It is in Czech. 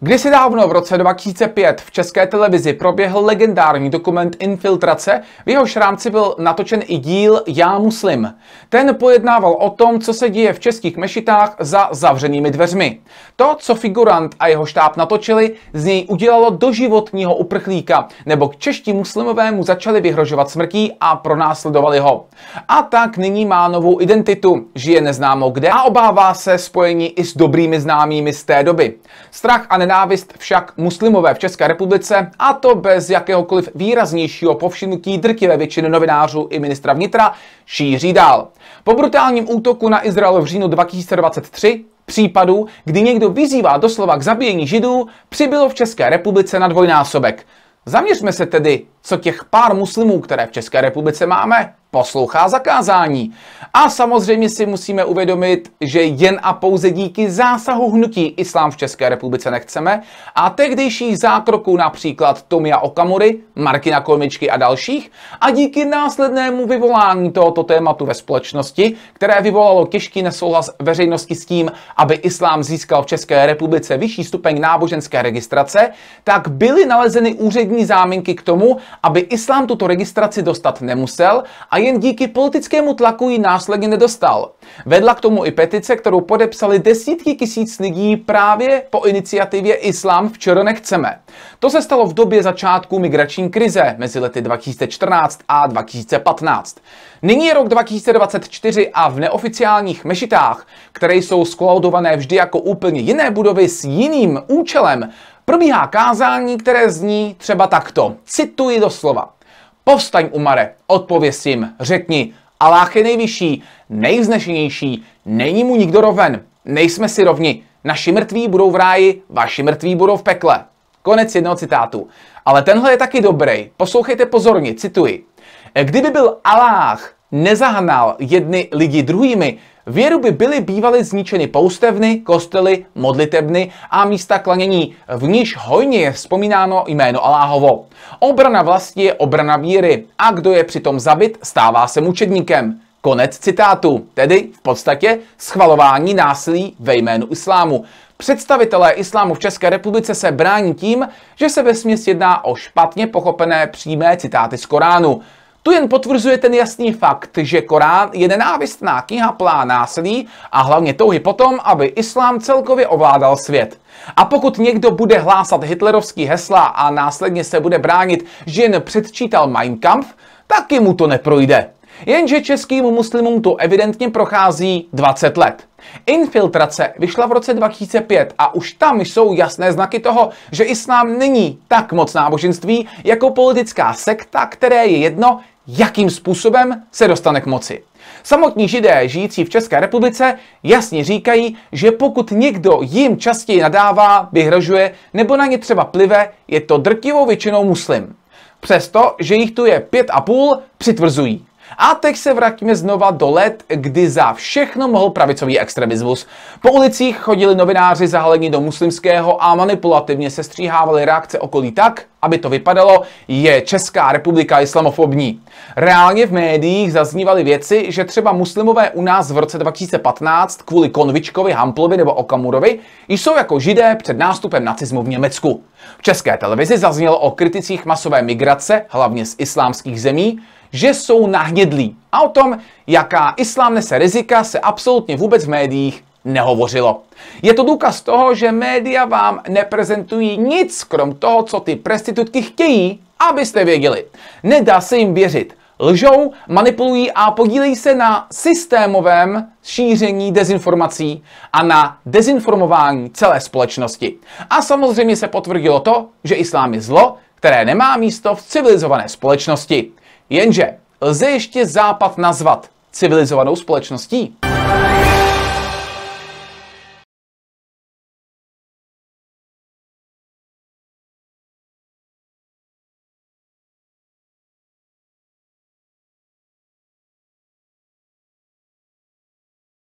Kdysi dávno v roce 2005 v české televizi proběhl legendární dokument Infiltrace, v jehož rámci byl natočen i díl Já muslim. Ten pojednával o tom, co se děje v českých mešitách za zavřenými dveřmi. To, co figurant a jeho štáb natočili, z něj udělalo doživotního uprchlíka, nebo k čeští muslimové mu začali vyhrožovat smrtí a pronásledovali ho. A tak nyní má novou identitu, žije neznámo kde a obává se spojení i s dobrými známými z té doby. Strach a nenávist však muslimové v České republice a to bez jakéhokoliv výraznějšího povšimnutí drtivé většiny novinářů i ministra vnitra šíří dál. Po brutálním útoku na Izrael v říjnu 2023 případů, kdy někdo vyzývá doslova k zabíjení židů, přibylo v České republice na dvojnásobek. Zaměřme se tedy, co těch pár muslimů, které v České republice máme, poslouchá zakázání. A samozřejmě si musíme uvědomit, že jen a pouze díky zásahu hnutí islám v České republice nechceme a tehdejších zákroků například Tomia Okamury, Markina Kolmičky a dalších a díky následnému vyvolání tohoto tématu ve společnosti, které vyvolalo těžký nesouhlas veřejnosti s tím, aby islám získal v České republice vyšší stupeň náboženské registrace, tak byly nalezeny úřední záminky k tomu, aby islám tuto registraci dostat nemusel a jen díky politickému tlaku ji následně nedostal. Vedla k tomu i petice, kterou podepsali desítky tisíc lidí právě po iniciativě Islám Čero nechceme. To se stalo v době začátku migrační krize mezi lety 2014 a 2015. Nyní je rok 2024 a v neoficiálních mešitách, které jsou skolaudované vždy jako úplně jiné budovy s jiným účelem, probíhá kázání, které zní třeba takto. Cituji doslova. Povstaň, Umare, odpověz jim, řekni, Aláh je nejvyšší, nejvznešenější, není mu nikdo roven, nejsme si rovni, naši mrtví budou v ráji, vaši mrtví budou v pekle. Konec jednoho citátu. Ale tenhle je taky dobrý, poslouchejte pozorně, cituji. Kdyby byl Aláh nezahnal jedny lidi druhými, Věru by byly bývaly zničeny poustevny, kostely, modlitebny a místa klanění, v níž hojně je vzpomínáno jméno Aláhovo. Obrana vlasti je obrana víry a kdo je přitom zabit, stává se mučedníkem. Konec citátu, tedy v podstatě schvalování násilí ve jménu islámu. Představitelé islámu v České republice se brání tím, že se ve směs jedná o špatně pochopené přímé citáty z Koránu. To jen potvrzuje ten jasný fakt, že Korán je nenávistná kniha plá násilí a hlavně touhy potom, aby islám celkově ovládal svět. A pokud někdo bude hlásat hitlerovský hesla a následně se bude bránit, že jen předčítal Mein Kampf, taky mu to neprojde. Jenže českým muslimům to evidentně prochází 20 let. Infiltrace vyšla v roce 2005 a už tam jsou jasné znaky toho, že islám není tak moc náboženství jako politická sekta, které je jedno, jakým způsobem se dostane k moci. Samotní židé žijící v České republice jasně říkají, že pokud někdo jim častěji nadává, vyhrožuje nebo na ně třeba plive, je to drtivou většinou muslim. Přesto, že jich tu je pět a půl, přitvrzují. A teď se vrátíme znova do let, kdy za všechno mohl pravicový extremismus. Po ulicích chodili novináři zahalení do muslimského a manipulativně se stříhávali reakce okolí tak, aby to vypadalo, je Česká republika islamofobní. Reálně v médiích zaznívaly věci, že třeba muslimové u nás v roce 2015 kvůli Konvičkovi, Hamplovi nebo Okamurovi jsou jako židé před nástupem nacismu v Německu. V české televizi zaznělo o kriticích masové migrace, hlavně z islámských zemí, že jsou nahnědlí a o tom, jaká islám nese rizika, se absolutně vůbec v médiích nehovořilo. Je to důkaz toho, že média vám neprezentují nic krom toho, co ty prostitutky chtějí, abyste věděli. Nedá se jim věřit lžou, manipulují a podílejí se na systémovém šíření dezinformací a na dezinformování celé společnosti. A samozřejmě se potvrdilo to, že islám je zlo, které nemá místo v civilizované společnosti. Jenže lze ještě Západ nazvat civilizovanou společností?